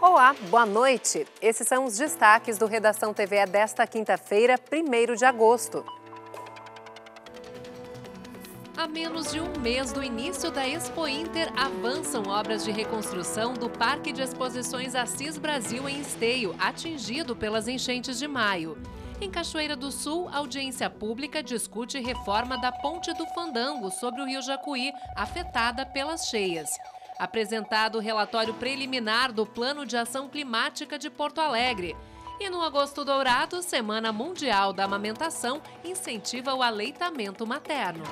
Olá, boa noite. Esses são os destaques do Redação TV desta quinta-feira, 1 de agosto. A menos de um mês do início da Expo Inter, avançam obras de reconstrução do Parque de Exposições Assis Brasil em Esteio, atingido pelas enchentes de maio. Em Cachoeira do Sul, audiência pública discute reforma da Ponte do Fandango sobre o Rio Jacuí, afetada pelas cheias apresentado o relatório preliminar do Plano de Ação Climática de Porto Alegre. E no Agosto Dourado, Semana Mundial da Amamentação incentiva o aleitamento materno.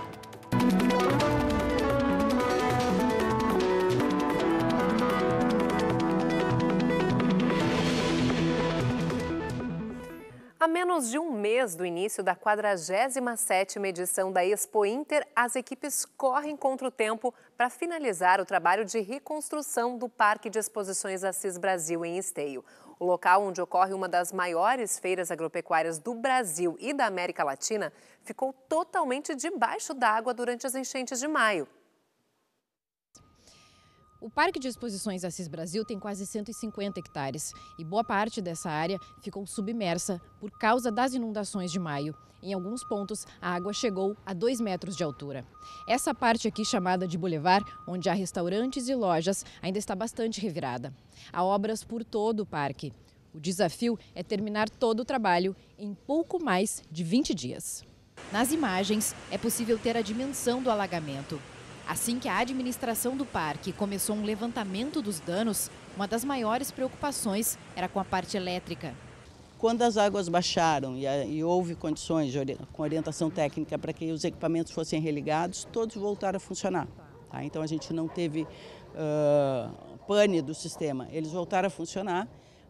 A menos de um mês do início da 47ª edição da Expo Inter, as equipes correm contra o tempo para finalizar o trabalho de reconstrução do Parque de Exposições Assis Brasil em Esteio. O local onde ocorre uma das maiores feiras agropecuárias do Brasil e da América Latina ficou totalmente debaixo d'água durante as enchentes de maio. O Parque de Exposições Assis Brasil tem quase 150 hectares e boa parte dessa área ficou submersa por causa das inundações de maio. Em alguns pontos, a água chegou a 2 metros de altura. Essa parte aqui, chamada de Boulevard, onde há restaurantes e lojas, ainda está bastante revirada. Há obras por todo o parque. O desafio é terminar todo o trabalho em pouco mais de 20 dias. Nas imagens, é possível ter a dimensão do alagamento. Assim que a administração do parque começou um levantamento dos danos, uma das maiores preocupações era com a parte elétrica. Quando as águas baixaram e, a, e houve condições de, com orientação técnica para que os equipamentos fossem religados, todos voltaram a funcionar. Tá? Então a gente não teve uh, pane do sistema. Eles voltaram a funcionar,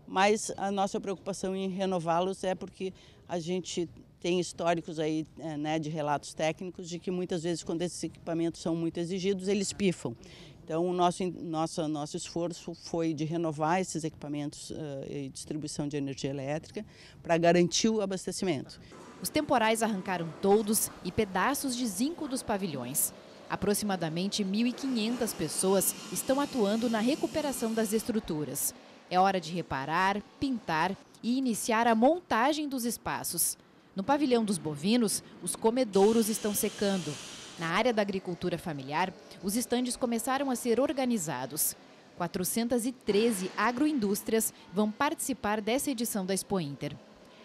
mas a nossa preocupação em renová-los é porque a gente tem históricos aí, é, né, de relatos técnicos de que muitas vezes quando esses equipamentos são muito exigidos, eles pifam. Então, o nosso, nosso, nosso esforço foi de renovar esses equipamentos uh, e distribuição de energia elétrica para garantir o abastecimento. Os temporais arrancaram todos e pedaços de zinco dos pavilhões. Aproximadamente 1.500 pessoas estão atuando na recuperação das estruturas. É hora de reparar, pintar e iniciar a montagem dos espaços. No pavilhão dos bovinos, os comedouros estão secando. Na área da agricultura familiar, os estandes começaram a ser organizados. 413 agroindústrias vão participar dessa edição da Expo Inter.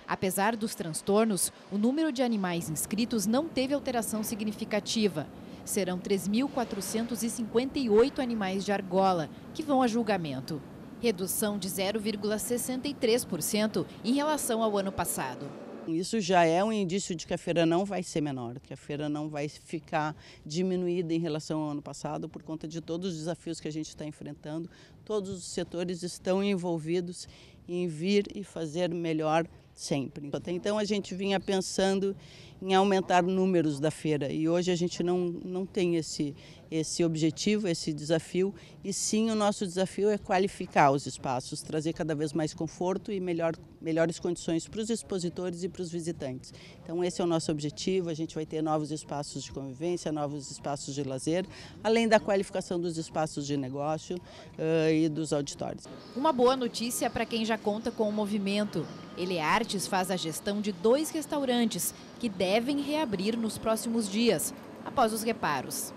Apesar dos transtornos, o número de animais inscritos não teve alteração significativa. Serão 3.458 animais de argola que vão a julgamento. Redução de 0,63% em relação ao ano passado. Isso já é um indício de que a feira não vai ser menor, que a feira não vai ficar diminuída em relação ao ano passado por conta de todos os desafios que a gente está enfrentando. Todos os setores estão envolvidos em vir e fazer melhor sempre. Até então a gente vinha pensando em aumentar números da feira e hoje a gente não, não tem esse, esse objetivo, esse desafio, e sim o nosso desafio é qualificar os espaços, trazer cada vez mais conforto e melhor, melhores condições para os expositores e para os visitantes. Então esse é o nosso objetivo, a gente vai ter novos espaços de convivência, novos espaços de lazer, além da qualificação dos espaços de negócio uh, e dos auditórios. Uma boa notícia para quem já conta com o movimento. Ele Artes faz a gestão de dois restaurantes que devem reabrir nos próximos dias, após os reparos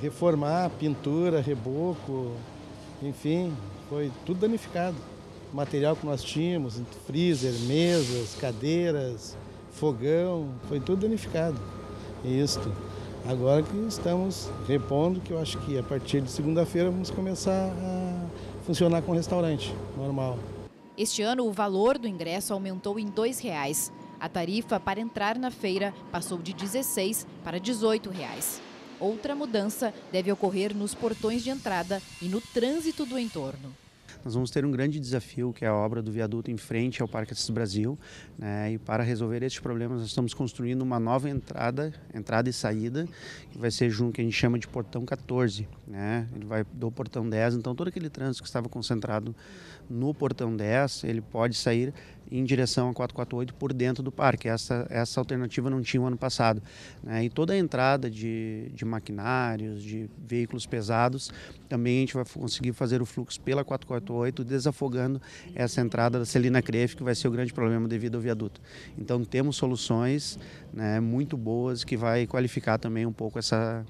reformar, pintura, reboco, enfim, foi tudo danificado. O material que nós tínhamos, freezer, mesas, cadeiras, fogão, foi tudo danificado. Isto. Agora que estamos repondo, que eu acho que a partir de segunda-feira vamos começar a funcionar com o restaurante normal. Este ano, o valor do ingresso aumentou em R$ 2,00. A tarifa para entrar na feira passou de R$ 16 para R$ 18,00. Outra mudança deve ocorrer nos portões de entrada e no trânsito do entorno nós vamos ter um grande desafio, que é a obra do viaduto em frente ao Parque Assis Brasil. Né? E para resolver este problema, nós estamos construindo uma nova entrada, entrada e saída, que vai ser junto que a gente chama de portão 14. Né? Ele vai do portão 10, então todo aquele trânsito que estava concentrado no portão 10, ele pode sair em direção a 448 por dentro do parque. Essa, essa alternativa não tinha o ano passado. Né? E toda a entrada de, de maquinários, de veículos pesados, também a gente vai conseguir fazer o fluxo pela 448, desafogando essa entrada da Celina Crefe, que vai ser o grande problema devido ao viaduto. Então temos soluções né, muito boas que vai qualificar também um pouco essa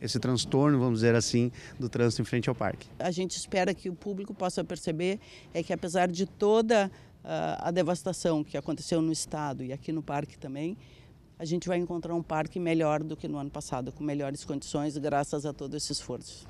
esse transtorno, vamos dizer assim, do trânsito em frente ao parque. A gente espera que o público possa perceber é que apesar de toda ah, a devastação que aconteceu no estado e aqui no parque também, a gente vai encontrar um parque melhor do que no ano passado, com melhores condições, graças a todo esse esforço.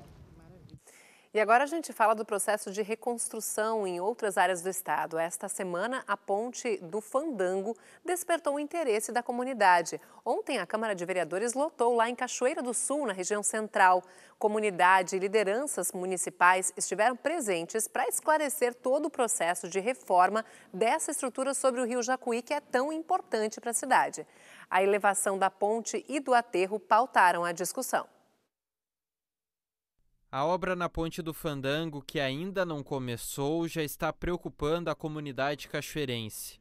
E agora a gente fala do processo de reconstrução em outras áreas do estado. Esta semana, a ponte do Fandango despertou o interesse da comunidade. Ontem, a Câmara de Vereadores lotou lá em Cachoeira do Sul, na região central. Comunidade e lideranças municipais estiveram presentes para esclarecer todo o processo de reforma dessa estrutura sobre o rio Jacuí, que é tão importante para a cidade. A elevação da ponte e do aterro pautaram a discussão. A obra na Ponte do Fandango, que ainda não começou, já está preocupando a comunidade cachoeirense.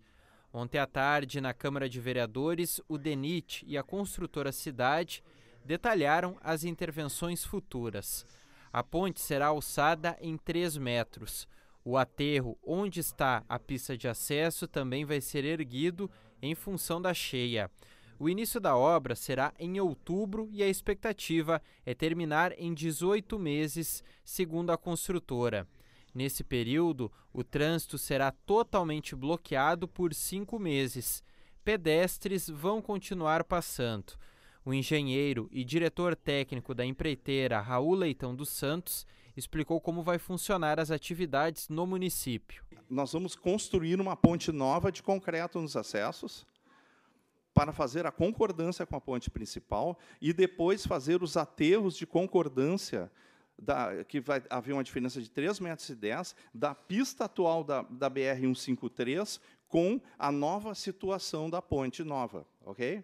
Ontem à tarde, na Câmara de Vereadores, o DENIT e a construtora Cidade detalharam as intervenções futuras. A ponte será alçada em 3 metros. O aterro onde está a pista de acesso também vai ser erguido em função da cheia. O início da obra será em outubro e a expectativa é terminar em 18 meses, segundo a construtora. Nesse período, o trânsito será totalmente bloqueado por cinco meses. Pedestres vão continuar passando. O engenheiro e diretor técnico da empreiteira Raul Leitão dos Santos explicou como vai funcionar as atividades no município. Nós vamos construir uma ponte nova de concreto nos acessos, para fazer a concordância com a ponte principal e depois fazer os aterros de concordância, da, que vai haver uma diferença de 3,10 metros e 10, da pista atual da, da BR-153 com a nova situação da ponte nova, ok?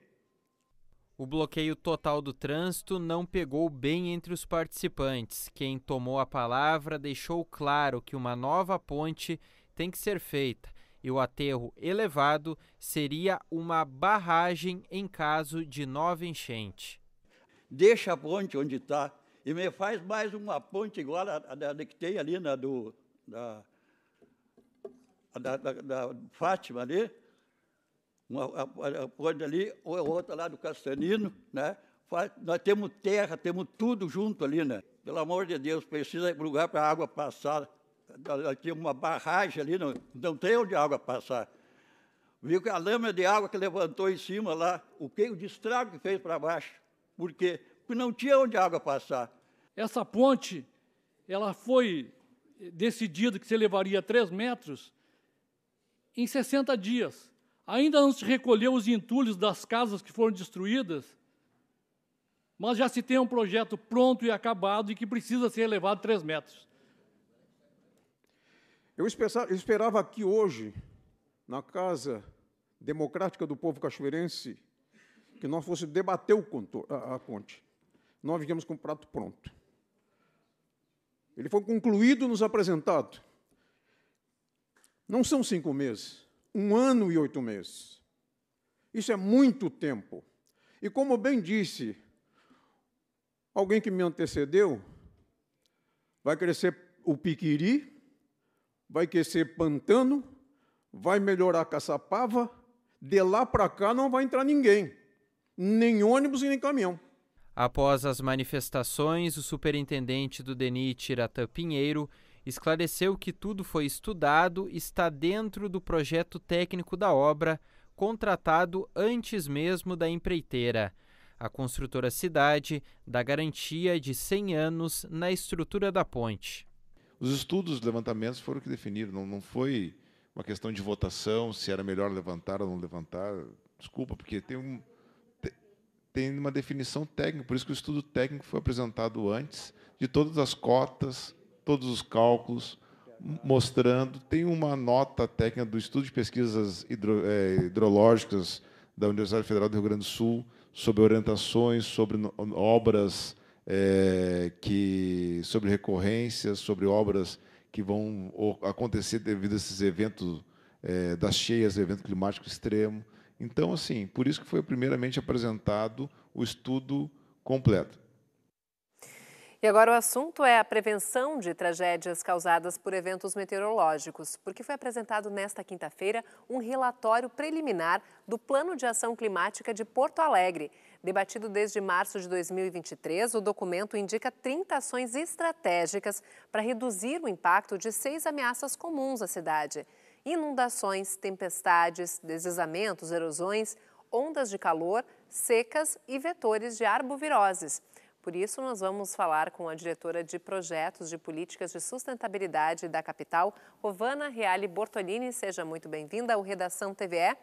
O bloqueio total do trânsito não pegou bem entre os participantes. Quem tomou a palavra deixou claro que uma nova ponte tem que ser feita e o aterro elevado seria uma barragem em caso de nova enchente. Deixa a ponte onde está e me faz mais uma ponte igual a, a, a que tem ali na do, da, da, da, da Fátima ali, uma a, a ponte ali, ou outra lá do Castanino, né? Faz, nós temos terra, temos tudo junto ali, né? Pelo amor de Deus, precisa lugar para a água passar tinha uma barragem ali, não, não tem onde a água passar. Viu que a lâmina de água que levantou em cima lá, o que o destrago que fez para baixo. Por quê? Porque não tinha onde a água passar. Essa ponte, ela foi decidida que se levaria 3 metros em 60 dias. Ainda não se recolheu os entulhos das casas que foram destruídas, mas já se tem um projeto pronto e acabado e que precisa ser elevado 3 metros. Eu esperava, eu esperava aqui hoje, na Casa Democrática do Povo Cachoeirense, que nós fosse debater o conto, a, a ponte. Nós viemos com o prato pronto. Ele foi concluído, nos apresentado. Não são cinco meses, um ano e oito meses. Isso é muito tempo. E como bem disse alguém que me antecedeu, vai crescer o piquiri, vai crescer pantano, vai melhorar Caçapava, de lá para cá não vai entrar ninguém, nem ônibus e nem caminhão. Após as manifestações, o superintendente do DENIT, Iratã Pinheiro, esclareceu que tudo foi estudado, está dentro do projeto técnico da obra, contratado antes mesmo da empreiteira. A construtora Cidade dá garantia de 100 anos na estrutura da ponte. Os estudos, os levantamentos foram que definiram, não, não foi uma questão de votação, se era melhor levantar ou não levantar. Desculpa, porque tem, um, tem uma definição técnica, por isso que o estudo técnico foi apresentado antes, de todas as cotas, todos os cálculos, mostrando. Tem uma nota técnica do Estudo de Pesquisas hidro, é, Hidrológicas da Universidade Federal do Rio Grande do Sul, sobre orientações, sobre obras é, que sobre recorrências, sobre obras que vão acontecer devido a esses eventos é, das cheias, evento climático extremo. Então, assim, por isso que foi primeiramente apresentado o estudo completo. E agora o assunto é a prevenção de tragédias causadas por eventos meteorológicos, porque foi apresentado nesta quinta-feira um relatório preliminar do Plano de Ação Climática de Porto Alegre. Debatido desde março de 2023, o documento indica 30 ações estratégicas para reduzir o impacto de seis ameaças comuns à cidade: inundações, tempestades, deslizamentos, erosões, ondas de calor, secas e vetores de arboviroses. Por isso, nós vamos falar com a diretora de Projetos de Políticas de Sustentabilidade da capital, Rovana Reale Bortolini. Seja muito bem-vinda ao Redação TVE.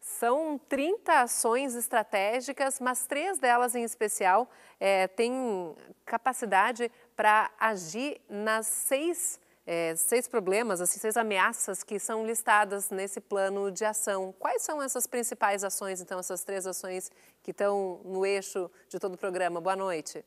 São 30 ações estratégicas, mas três delas em especial é, têm capacidade para agir nas seis, é, seis problemas, assim seis ameaças que são listadas nesse plano de ação. Quais são essas principais ações, então, essas três ações que estão no eixo de todo o programa? Boa noite.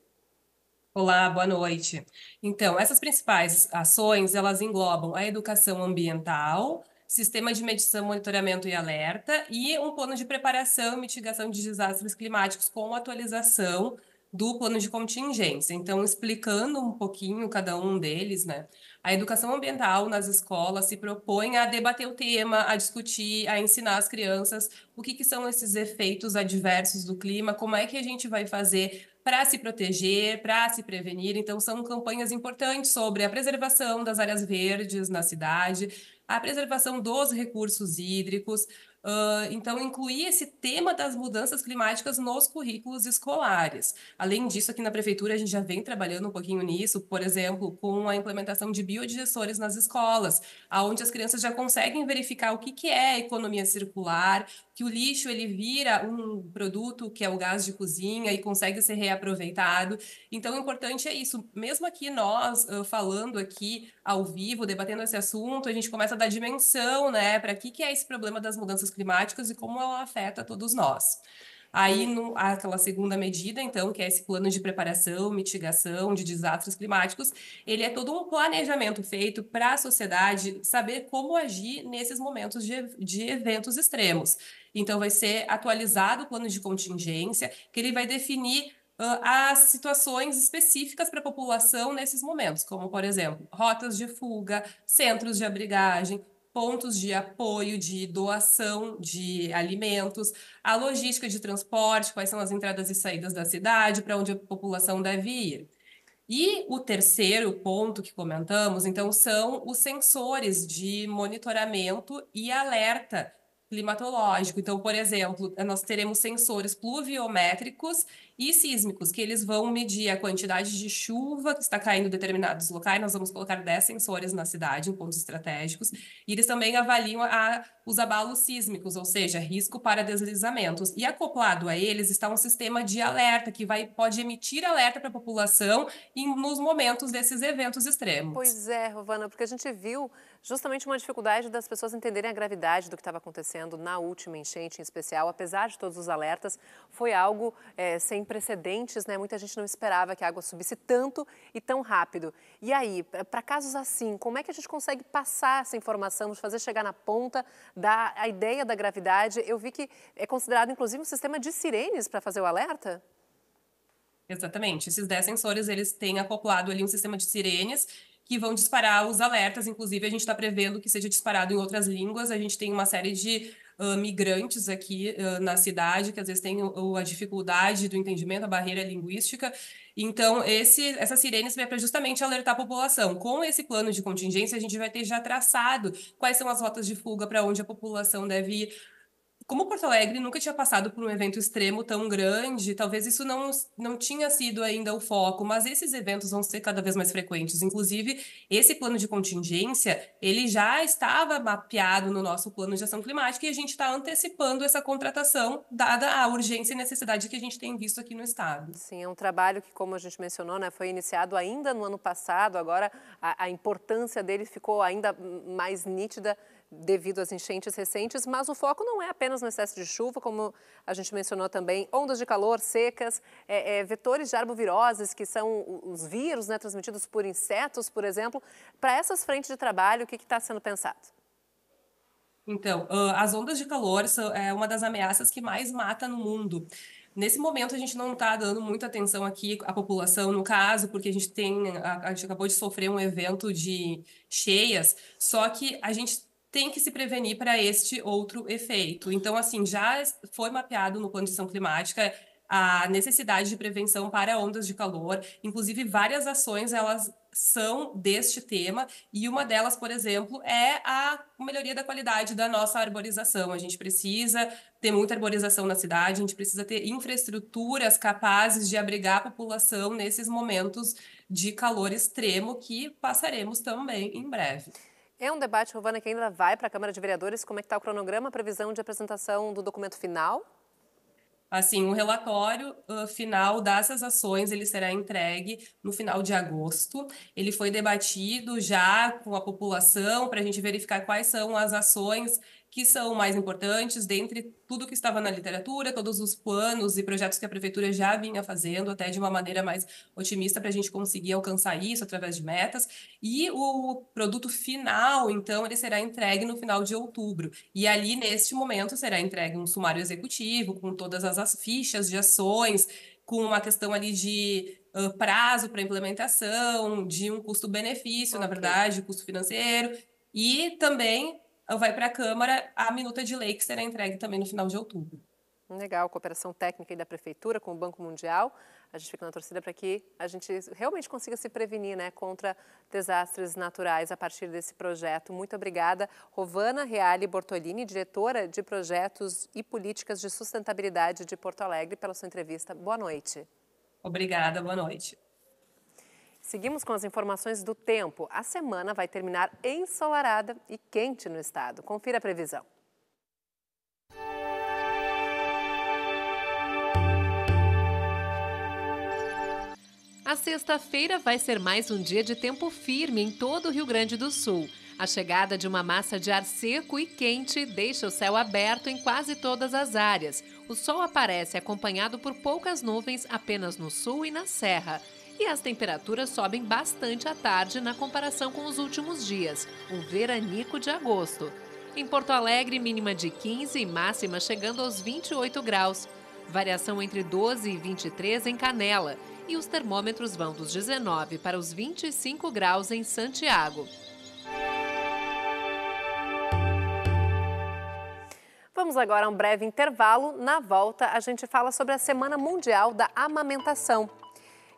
Olá, boa noite. Então, essas principais ações, elas englobam a educação ambiental, sistema de medição, monitoramento e alerta, e um plano de preparação e mitigação de desastres climáticos com atualização do plano de contingência. Então, explicando um pouquinho cada um deles, né? A educação ambiental nas escolas se propõe a debater o tema, a discutir, a ensinar as crianças o que, que são esses efeitos adversos do clima, como é que a gente vai fazer para se proteger, para se prevenir. Então, são campanhas importantes sobre a preservação das áreas verdes na cidade, a preservação dos recursos hídricos. Uh, então, incluir esse tema das mudanças climáticas nos currículos escolares. Além disso, aqui na prefeitura a gente já vem trabalhando um pouquinho nisso, por exemplo, com a implementação de biodigestores nas escolas, aonde as crianças já conseguem verificar o que, que é economia circular, que o lixo ele vira um produto que é o gás de cozinha e consegue ser reaproveitado. Então, o importante é isso. Mesmo aqui nós uh, falando aqui ao vivo, debatendo esse assunto, a gente começa da dimensão, né, para que, que é esse problema das mudanças climáticas e como ela afeta todos nós. Aí, uhum. no, aquela segunda medida, então, que é esse plano de preparação, mitigação de desastres climáticos, ele é todo um planejamento feito para a sociedade saber como agir nesses momentos de, de eventos extremos. Então, vai ser atualizado o plano de contingência, que ele vai definir as situações específicas para a população nesses momentos, como, por exemplo, rotas de fuga, centros de abrigagem, pontos de apoio, de doação de alimentos, a logística de transporte, quais são as entradas e saídas da cidade, para onde a população deve ir. E o terceiro ponto que comentamos, então, são os sensores de monitoramento e alerta climatológico. Então, por exemplo, nós teremos sensores pluviométricos e sísmicos, que eles vão medir a quantidade de chuva que está caindo em determinados locais. Nós vamos colocar 10 sensores na cidade, em pontos estratégicos, e eles também avaliam a, os abalos sísmicos, ou seja, risco para deslizamentos. E acoplado a eles está um sistema de alerta que vai, pode emitir alerta para a população em, nos momentos desses eventos extremos. Pois é, Rovana, porque a gente viu justamente uma dificuldade das pessoas entenderem a gravidade do que estava acontecendo na última enchente, em especial, apesar de todos os alertas, foi algo é, sem sem precedentes, né? Muita gente não esperava que a água subisse tanto e tão rápido. E aí, para casos assim, como é que a gente consegue passar essa informação, nos fazer chegar na ponta da a ideia da gravidade? Eu vi que é considerado, inclusive, um sistema de sirenes para fazer o alerta? Exatamente. Esses 10 sensores, eles têm acoplado ali um sistema de sirenes que vão disparar os alertas. Inclusive, a gente está prevendo que seja disparado em outras línguas. A gente tem uma série de migrantes aqui uh, na cidade, que às vezes têm uh, a dificuldade do entendimento, a barreira linguística. Então, esse, essa sirene serve para justamente alertar a população. Com esse plano de contingência, a gente vai ter já traçado quais são as rotas de fuga para onde a população deve ir como Porto Alegre nunca tinha passado por um evento extremo tão grande, talvez isso não, não tinha sido ainda o foco, mas esses eventos vão ser cada vez mais frequentes. Inclusive, esse plano de contingência, ele já estava mapeado no nosso plano de ação climática e a gente está antecipando essa contratação, dada a urgência e necessidade que a gente tem visto aqui no Estado. Sim, é um trabalho que, como a gente mencionou, né, foi iniciado ainda no ano passado, agora a, a importância dele ficou ainda mais nítida devido às enchentes recentes, mas o foco não é apenas no excesso de chuva, como a gente mencionou também, ondas de calor, secas, é, é, vetores de arboviroses, que são os vírus né, transmitidos por insetos, por exemplo. Para essas frentes de trabalho, o que está sendo pensado? Então, as ondas de calor são, é uma das ameaças que mais mata no mundo. Nesse momento, a gente não está dando muita atenção aqui à população, no caso, porque a gente tem, a, a gente acabou de sofrer um evento de cheias, só que a gente tem que se prevenir para este outro efeito. Então, assim, já foi mapeado no Condição Climática a necessidade de prevenção para ondas de calor, inclusive várias ações elas são deste tema e uma delas, por exemplo, é a melhoria da qualidade da nossa arborização. A gente precisa ter muita arborização na cidade, a gente precisa ter infraestruturas capazes de abrigar a população nesses momentos de calor extremo que passaremos também em breve. É um debate, Rovana, que ainda vai para a Câmara de Vereadores. Como é que está o cronograma, a previsão de apresentação do documento final? Assim, o um relatório uh, final dessas ações ele será entregue no final de agosto. Ele foi debatido já com a população para a gente verificar quais são as ações que são mais importantes, dentre tudo que estava na literatura, todos os planos e projetos que a prefeitura já vinha fazendo, até de uma maneira mais otimista para a gente conseguir alcançar isso através de metas. E o produto final, então, ele será entregue no final de outubro. E ali, neste momento, será entregue um sumário executivo com todas as fichas de ações, com uma questão ali de Uh, prazo para implementação, de um custo-benefício, okay. na verdade, custo financeiro, e também vai para a Câmara, a minuta de lei que será entregue também no final de outubro. Legal, cooperação técnica da Prefeitura com o Banco Mundial. A gente fica na torcida para que a gente realmente consiga se prevenir né, contra desastres naturais a partir desse projeto. Muito obrigada, Rovana Reale Bortolini, diretora de projetos e políticas de sustentabilidade de Porto Alegre, pela sua entrevista. Boa noite. Obrigada, boa noite. Seguimos com as informações do tempo. A semana vai terminar ensolarada e quente no estado. Confira a previsão. A sexta-feira vai ser mais um dia de tempo firme em todo o Rio Grande do Sul. A chegada de uma massa de ar seco e quente deixa o céu aberto em quase todas as áreas. O sol aparece acompanhado por poucas nuvens apenas no sul e na serra e as temperaturas sobem bastante à tarde na comparação com os últimos dias, o veranico de agosto. Em Porto Alegre, mínima de 15 e máxima chegando aos 28 graus. Variação entre 12 e 23 em Canela. E os termômetros vão dos 19 para os 25 graus em Santiago. Vamos agora a um breve intervalo. Na volta, a gente fala sobre a Semana Mundial da Amamentação.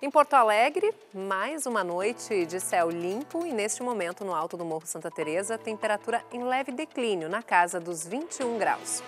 Em Porto Alegre, mais uma noite de céu limpo e neste momento no alto do Morro Santa Teresa, temperatura em leve declínio, na casa dos 21 graus.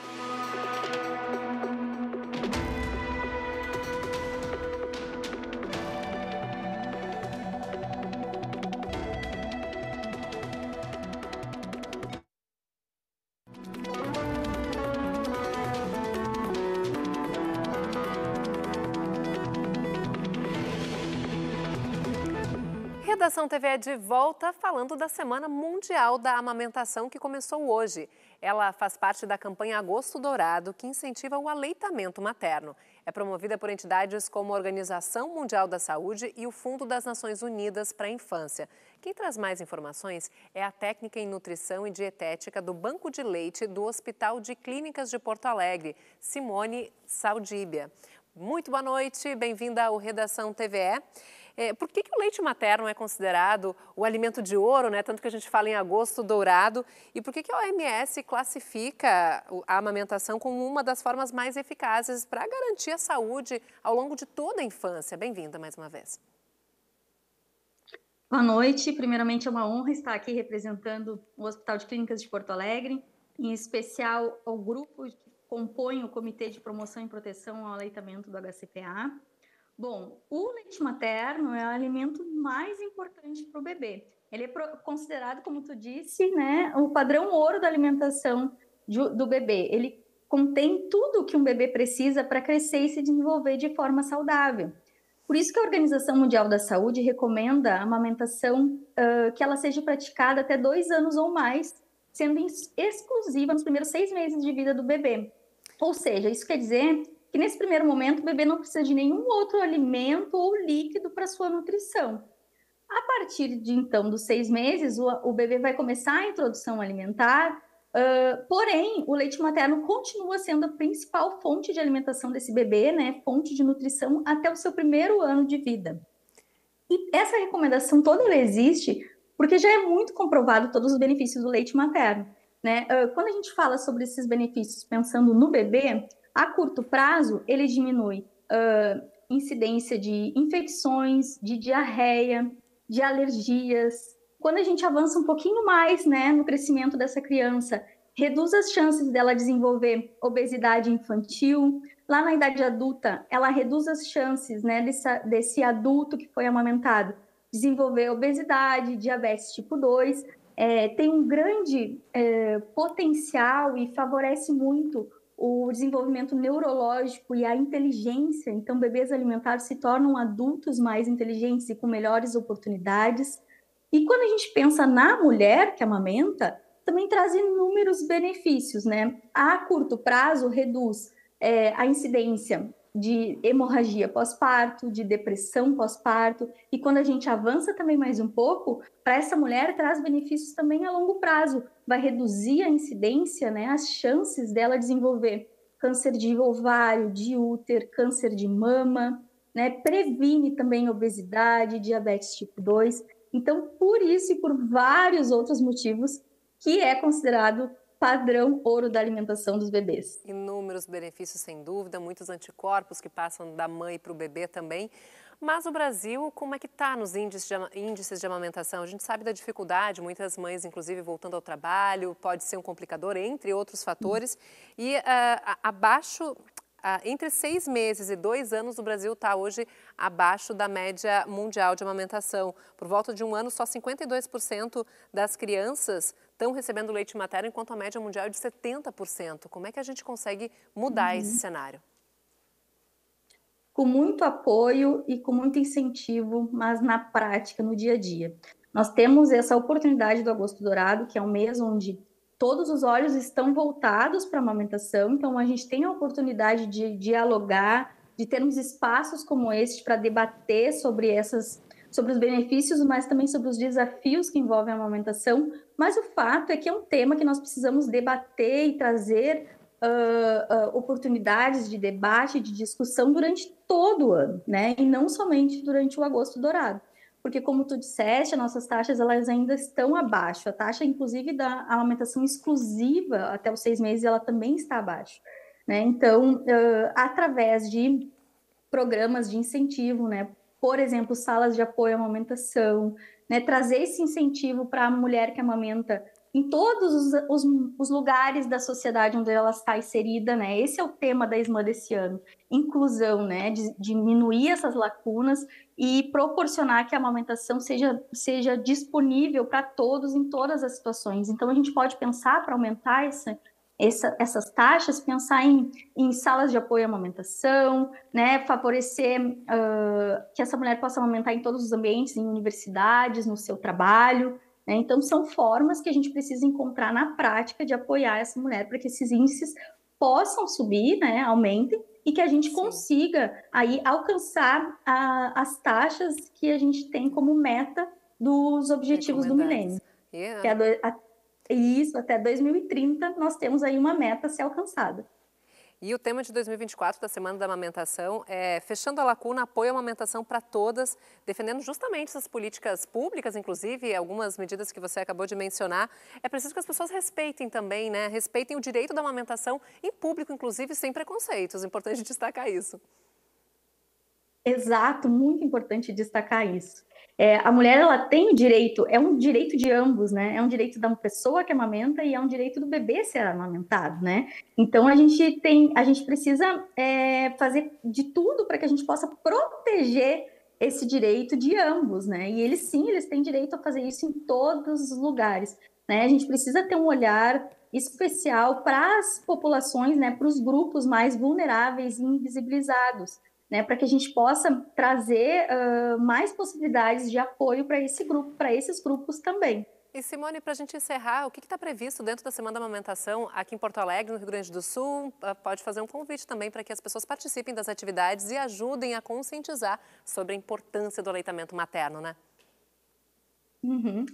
Conexão TV é de volta falando da Semana Mundial da Amamentação que começou hoje. Ela faz parte da campanha Agosto Dourado, que incentiva o aleitamento materno. É promovida por entidades como a Organização Mundial da Saúde e o Fundo das Nações Unidas para a Infância. Quem traz mais informações é a técnica em nutrição e dietética do Banco de Leite do Hospital de Clínicas de Porto Alegre, Simone Saldíbia. Muito boa noite, bem-vinda ao Redação TVE. É, por que, que o leite materno é considerado o alimento de ouro, né? Tanto que a gente fala em agosto dourado. E por que, que a OMS classifica a amamentação como uma das formas mais eficazes para garantir a saúde ao longo de toda a infância? Bem-vinda mais uma vez. Boa noite. Primeiramente, é uma honra estar aqui representando o Hospital de Clínicas de Porto Alegre, em especial o grupo que compõe o Comitê de Promoção e Proteção ao Aleitamento do HCPA. Bom, o leite materno é o alimento mais importante para o bebê. Ele é considerado, como tu disse, né, o padrão ouro da alimentação do bebê. Ele contém tudo o que um bebê precisa para crescer e se desenvolver de forma saudável. Por isso que a Organização Mundial da Saúde recomenda a amamentação uh, que ela seja praticada até dois anos ou mais, sendo exclusiva nos primeiros seis meses de vida do bebê. Ou seja, isso quer dizer que nesse primeiro momento o bebê não precisa de nenhum outro alimento ou líquido para sua nutrição. A partir de então dos seis meses, o, o bebê vai começar a introdução alimentar, uh, porém o leite materno continua sendo a principal fonte de alimentação desse bebê, né? Fonte de nutrição até o seu primeiro ano de vida. E essa recomendação toda ela existe porque já é muito comprovado todos os benefícios do leite materno. Né? Uh, quando a gente fala sobre esses benefícios pensando no bebê, a curto prazo, ele diminui uh, incidência de infecções, de diarreia, de alergias. Quando a gente avança um pouquinho mais né, no crescimento dessa criança, reduz as chances dela desenvolver obesidade infantil. Lá na idade adulta, ela reduz as chances né, desse adulto que foi amamentado desenvolver obesidade, diabetes tipo 2. É, tem um grande é, potencial e favorece muito o desenvolvimento neurológico e a inteligência. Então, bebês alimentares se tornam adultos mais inteligentes e com melhores oportunidades. E quando a gente pensa na mulher que amamenta, também traz inúmeros benefícios, né? A curto prazo, reduz é, a incidência de hemorragia pós-parto, de depressão pós-parto, e quando a gente avança também mais um pouco, para essa mulher traz benefícios também a longo prazo, vai reduzir a incidência, né, as chances dela desenvolver câncer de ovário, de útero, câncer de mama, né, previne também obesidade, diabetes tipo 2. Então, por isso e por vários outros motivos, que é considerado padrão ouro da alimentação dos bebês. Inúmeros benefícios, sem dúvida, muitos anticorpos que passam da mãe para o bebê também. Mas o Brasil, como é que está nos índices de, índices de amamentação? A gente sabe da dificuldade, muitas mães, inclusive, voltando ao trabalho, pode ser um complicador, entre outros fatores. E uh, abaixo, uh, entre seis meses e dois anos, o Brasil está hoje abaixo da média mundial de amamentação. Por volta de um ano, só 52% das crianças estão recebendo leite materno, enquanto a média mundial é de 70%. Como é que a gente consegue mudar uhum. esse cenário? com muito apoio e com muito incentivo, mas na prática, no dia a dia. Nós temos essa oportunidade do Agosto Dourado, que é um mês onde todos os olhos estão voltados para a amamentação, então a gente tem a oportunidade de dialogar, de termos espaços como este para debater sobre essas sobre os benefícios, mas também sobre os desafios que envolvem a amamentação, mas o fato é que é um tema que nós precisamos debater e trazer uh, uh, oportunidades de debate, de discussão durante todo o ano, né? E não somente durante o agosto dourado. Porque, como tu disseste, as nossas taxas elas ainda estão abaixo. A taxa, inclusive, da amamentação exclusiva até os seis meses, ela também está abaixo. Né? Então, uh, através de programas de incentivo, né? Por exemplo, salas de apoio à amamentação, né? Trazer esse incentivo para a mulher que amamenta em todos os, os, os, lugares da sociedade onde ela está inserida, né? Esse é o tema da ESMA desse ano, inclusão, né? De, diminuir essas lacunas e proporcionar que a amamentação seja, seja disponível para todos em todas as situações. Então, a gente pode pensar para aumentar essa, essa, essas taxas, pensar em, em, salas de apoio à amamentação, né? Favorecer uh, que essa mulher possa amamentar em todos os ambientes, em universidades, no seu trabalho, né? Então, são formas que a gente precisa encontrar na prática de apoiar essa mulher para que esses índices possam subir, né, aumentem, e que a gente Sim. consiga aí alcançar a, as taxas que a gente tem como meta dos objetivos do milênio. Yeah. É. Que é do, a, isso, até 2030 nós temos aí uma meta a ser alcançada. E o tema de 2024 da Semana da Amamentação é Fechando a Lacuna, apoio à amamentação para todas, defendendo justamente essas políticas públicas, inclusive algumas medidas que você acabou de mencionar. É preciso que as pessoas respeitem também, né? Respeitem o direito da amamentação em público, inclusive sem preconceitos. É importante destacar isso. Exato, muito importante destacar isso. É, a mulher ela tem o direito, é um direito de ambos, né? É um direito da pessoa que amamenta e é um direito do bebê ser amamentado, né? Então a gente tem, a gente precisa é, fazer de tudo para que a gente possa proteger esse direito de ambos, né? E eles sim, eles têm direito a fazer isso em todos os lugares, né? A gente precisa ter um olhar especial para as populações, né? Para os grupos mais vulneráveis e invisibilizados né, para que a gente possa trazer uh, mais possibilidades de apoio para esse grupo, para esses grupos também. E Simone, para a gente encerrar, o que está previsto dentro da Semana da Amamentação aqui em Porto Alegre, no Rio Grande do Sul? Ah, pode fazer um convite também para que as pessoas participem das atividades e ajudem a conscientizar sobre a importância do aleitamento materno, né? Uhum.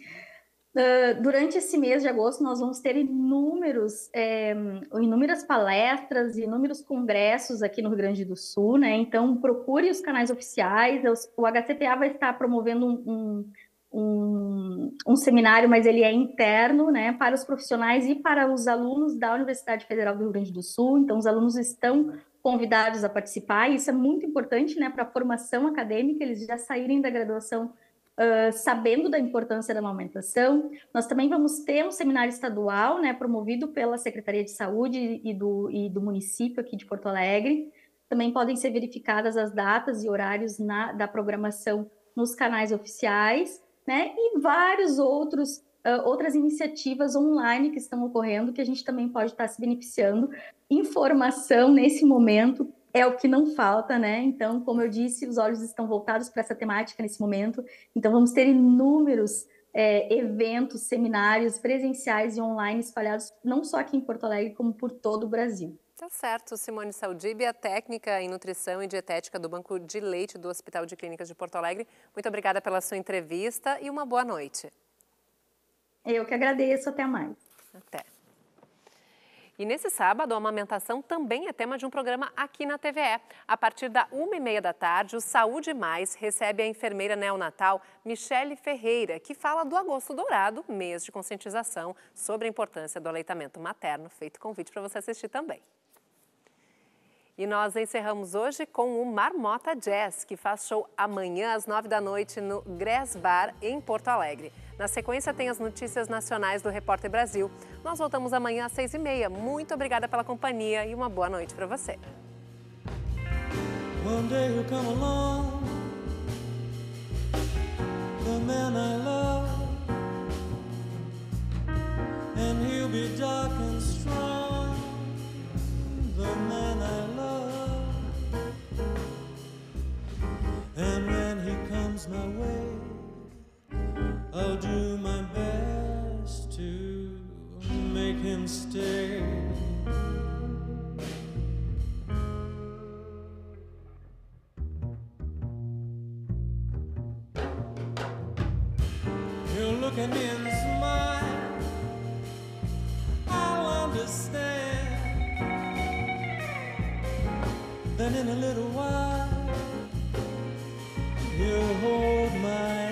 Ah, durante esse mês de agosto, nós vamos ter inúmeros, é, inúmeras palestras, inúmeros congressos aqui no Rio Grande do Sul, né? Então, procure os canais oficiais. O HCPA vai estar promovendo um, um, um, um seminário, mas ele é interno, né? Para os profissionais e para os alunos da Universidade Federal do Rio Grande do Sul. Então, os alunos estão convidados a participar, e isso é muito importante, né? Para a formação acadêmica, eles já saírem da graduação Uh, sabendo da importância da amamentação. Nós também vamos ter um seminário estadual, né, promovido pela Secretaria de Saúde e do, e do município aqui de Porto Alegre. Também podem ser verificadas as datas e horários na, da programação nos canais oficiais, né, e vários outros uh, outras iniciativas online que estão ocorrendo que a gente também pode estar se beneficiando. Informação nesse momento é o que não falta, né? Então, como eu disse, os olhos estão voltados para essa temática nesse momento. Então, vamos ter inúmeros é, eventos, seminários presenciais e online espalhados não só aqui em Porto Alegre, como por todo o Brasil. Tá certo, Simone Saldíbia, técnica em nutrição e dietética do Banco de Leite do Hospital de Clínicas de Porto Alegre. Muito obrigada pela sua entrevista e uma boa noite. Eu que agradeço, até mais. Até. E nesse sábado, a amamentação também é tema de um programa aqui na TVE. A partir da uma e meia da tarde, o Saúde Mais recebe a enfermeira neonatal Michele Ferreira, que fala do agosto dourado, mês de conscientização sobre a importância do aleitamento materno. Feito convite para você assistir também. E nós encerramos hoje com o Marmota Jazz, que faz show amanhã às nove da noite no Grass Bar, em Porto Alegre. Na sequência tem as notícias nacionais do Repórter Brasil. Nós voltamos amanhã às seis e meia. Muito obrigada pela companhia e uma boa noite para você. my way I'll do my best to make him stay. He'll look at me and smile. I'll understand. Then in a little while, he'll hold my